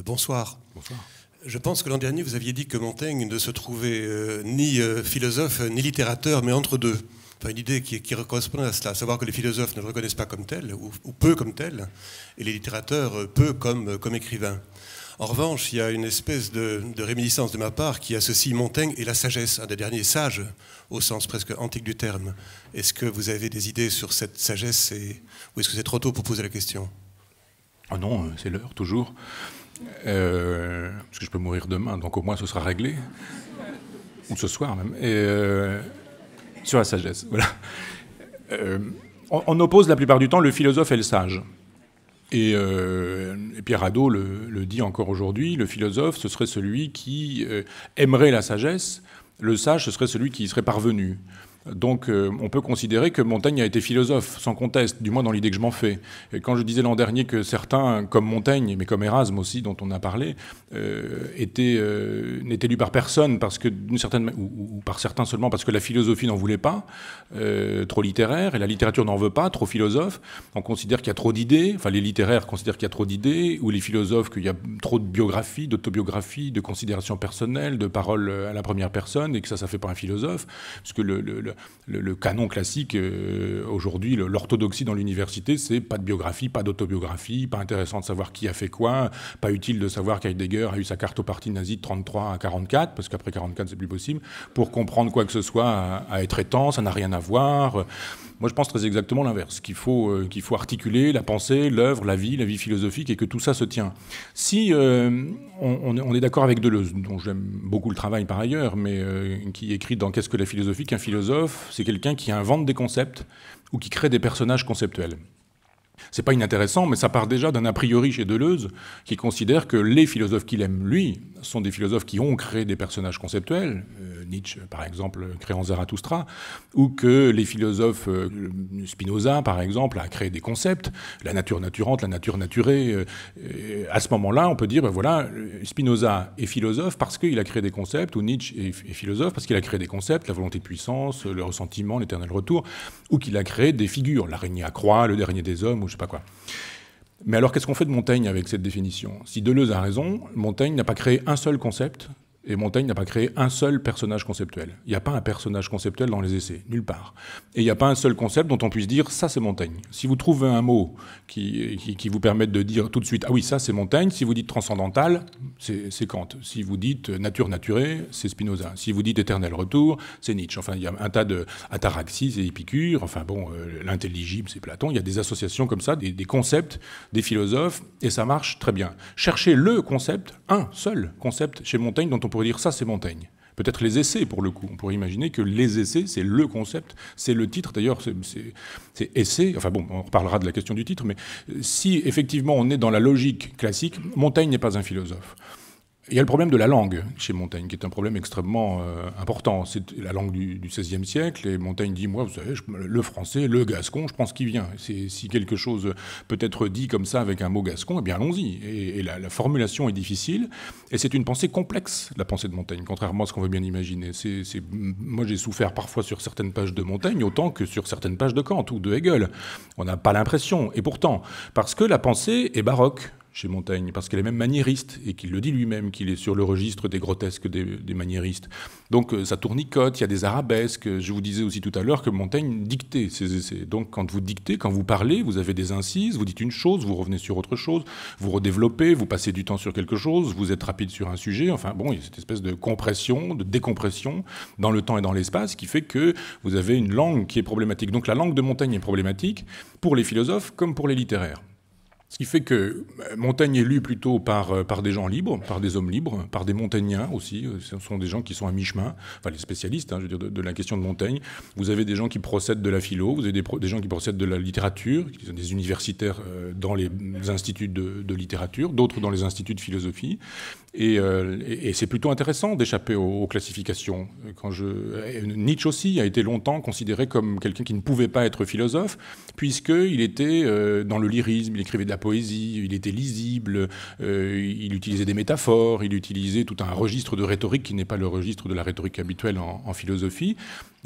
Euh, bonsoir. Je pense que l'an dernier, vous aviez dit que Montaigne ne se trouvait euh, ni euh, philosophe ni littérateur, mais entre deux. Enfin, une idée qui, qui correspond à cela, à savoir que les philosophes ne le reconnaissent pas comme tel, ou, peu comme tel, et les littérateurs peu comme, comme écrivain. En revanche, il y a une espèce de, réminiscence de ma part qui associe Montaigne et la sagesse, un des derniers sages, au sens presque antique du terme. Est-ce que vous avez des idées sur cette sagesse, ou est-ce que c'est trop tôt pour poser la question Ah non, c'est l'heure, toujours. Euh, parce que je peux mourir demain, donc au moins ce sera réglé, ou ce soir même, et, euh, sur la sagesse. Voilà. Euh, on, oppose la plupart du temps le philosophe et le sage. Et, Pierre Hadot le, le dit encore aujourd'hui, le philosophe, ce serait celui qui aimerait la sagesse, le sage, ce serait celui qui y serait parvenu. Donc euh, on peut considérer que Montaigne a été philosophe, sans conteste, du moins dans l'idée que je m'en fais. Et quand je disais l'an dernier que certains, comme Montaigne, mais comme Erasme aussi, dont on a parlé, euh, euh, n'étaient lus par personne, parce que, d'une certaine, ou, par certains seulement parce que la philosophie n'en voulait pas, trop littéraire, et la littérature n'en veut pas, trop philosophe, on considère qu'il y a trop d'idées, enfin les littéraires considèrent qu'il y a trop d'idées, ou les philosophes qu'il y a trop de biographies, d'autobiographies, de considérations personnelles, de paroles à la première personne, et que ça, ça fait pas un philosophe, parce que le le, canon classique euh, aujourd'hui, l'orthodoxie dans l'université, c'est pas de biographie, pas d'autobiographie, pas intéressant de savoir qui a fait quoi, pas utile de savoir qu'Heidegger a eu sa carte au parti nazi de 33 à 44, parce qu'après 44 c'est plus possible, pour comprendre quoi que ce soit à, être étant, ça n'a rien à voir. Moi, je pense très exactement l'inverse, qu'il faut, euh, qu'il faut articuler la pensée, l'œuvre, la vie, la vie philosophique, et que tout ça se tient. Si euh, on, on, est d'accord avec Deleuze, dont j'aime beaucoup le travail par ailleurs, mais qui écrit dans Qu'est-ce que la philosophie qu'un philosophe c'est quelqu'un qui invente des concepts ou qui crée des personnages conceptuels. C'est pas inintéressant, mais ça part déjà d'un a priori chez Deleuze qui considère que les philosophes qu'il aime, lui, sont des philosophes qui ont créé des personnages conceptuels, euh, Nietzsche par exemple créant Zarathustra, ou que les philosophes euh, Spinoza par exemple a créé des concepts, la nature naturante, la nature naturée. Euh, à ce moment-là, on peut dire ben voilà, Spinoza est philosophe parce qu'il a créé des concepts, ou Nietzsche est, est philosophe parce qu'il a créé des concepts, la volonté de puissance, le ressentiment, l'éternel retour, ou qu'il a créé des figures, l'araignée à croix, le dernier des hommes, ou je sais pas quoi. Mais alors, qu'est-ce qu'on fait de Montaigne avec cette définition Si Deleuze a raison, Montaigne n'a pas créé un seul concept et Montaigne n'a pas créé un seul personnage conceptuel. Il n'y a pas un personnage conceptuel dans les essais, nulle part. Et il n'y a pas un seul concept dont on puisse dire ça c'est Montaigne. Si vous trouvez un mot qui, vous permette de dire tout de suite ah oui ça c'est Montaigne, si vous dites transcendantal, c'est Kant. Si vous dites nature naturée, c'est Spinoza. Si vous dites éternel retour, c'est Nietzsche. Enfin il y a un tas de et et Épicure. Enfin bon, euh, l'intelligible c'est Platon. Il y a des associations comme ça, des, concepts, des philosophes, et ça marche très bien. Cherchez le concept, un seul concept chez Montaigne dont on on pourrait dire ça, c'est Montaigne. Peut-être les essais, pour le coup. On pourrait imaginer que les essais, c'est le concept, c'est le titre. D'ailleurs, c'est Essais. Enfin bon, on reparlera de la question du titre, mais si effectivement on est dans la logique classique, Montaigne n'est pas un philosophe. Il y a le problème de la langue chez Montaigne, qui est un problème extrêmement euh, important. C'est la langue du XVIe siècle, et Montaigne dit, moi, vous savez, le français, le gascon, je pense qu'il vient. Si quelque chose peut être dit comme ça avec un mot gascon, eh bien allons-y. Et, la, formulation est difficile, et c'est une pensée complexe, la pensée de Montaigne, contrairement à ce qu'on veut bien imaginer. c'est moi, j'ai souffert parfois sur certaines pages de Montaigne, autant que sur certaines pages de Kant ou de Hegel. On n'a pas l'impression, et pourtant, parce que la pensée est baroque chez Montaigne, parce qu'elle est même maniériste, et qu'il le dit lui-même, qu'il est sur le registre des grotesques des, des maniéristes. Donc euh, ça tournicote, il y a des arabesques. Je vous disais aussi tout à l'heure que Montaigne dictait ses essais. Donc quand vous dictez, quand vous parlez, vous avez des incises, vous dites une chose, vous revenez sur autre chose, vous redéveloppez, vous passez du temps sur quelque chose, vous êtes rapide sur un sujet. Enfin bon, il y a cette espèce de compression, de décompression dans le temps et dans l'espace qui fait que vous avez une langue qui est problématique. Donc la langue de Montaigne est problématique pour les philosophes comme pour les littéraires. Ce qui fait que euh, Montaigne est lu plutôt par, euh, par des gens libres, par des hommes libres, par des montagnens aussi. Euh, ce sont des gens qui sont à mi-chemin, enfin les spécialistes hein, de, la question de Montaigne. Vous avez des gens qui procèdent de la philo, vous avez des, gens qui procèdent de la littérature, qui sont des universitaires dans les instituts de, littérature, d'autres dans les instituts de philosophie. Et, c'est plutôt intéressant d'échapper aux, classifications. Quand je... Nietzsche aussi a été longtemps considéré comme quelqu'un qui ne pouvait pas être philosophe, puisqu'il était dans le lyrisme, il écrivait de la poésie, il était lisible, euh, il utilisait des métaphores, il utilisait tout un registre de rhétorique qui n'est pas le registre de la rhétorique habituelle en, philosophie.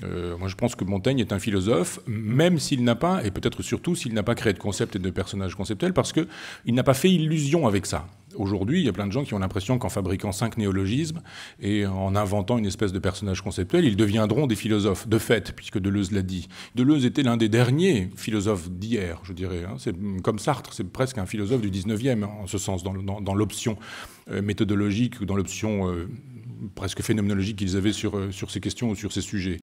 Euh, moi, je pense que Montaigne est un philosophe, même s'il n'a pas, et peut-être surtout s'il n'a pas créé de concept et de personnages conceptuels, parce qu'il n'a pas fait illusion avec ça. Aujourd'hui, il y a plein de gens qui ont l'impression qu'en fabriquant cinq néologismes et en inventant une espèce de personnage conceptuel, ils deviendront des philosophes, de fait, puisque Deleuze l'a dit. Deleuze était l'un des derniers philosophes d'hier, je dirais. Hein. C'est comme Sartre, c'est presque un philosophe du 19e, en ce sens, dans, l'option euh, méthodologique ou dans l'option euh, presque phénoménologique qu'ils avaient sur, euh, sur ces questions ou sur ces sujets.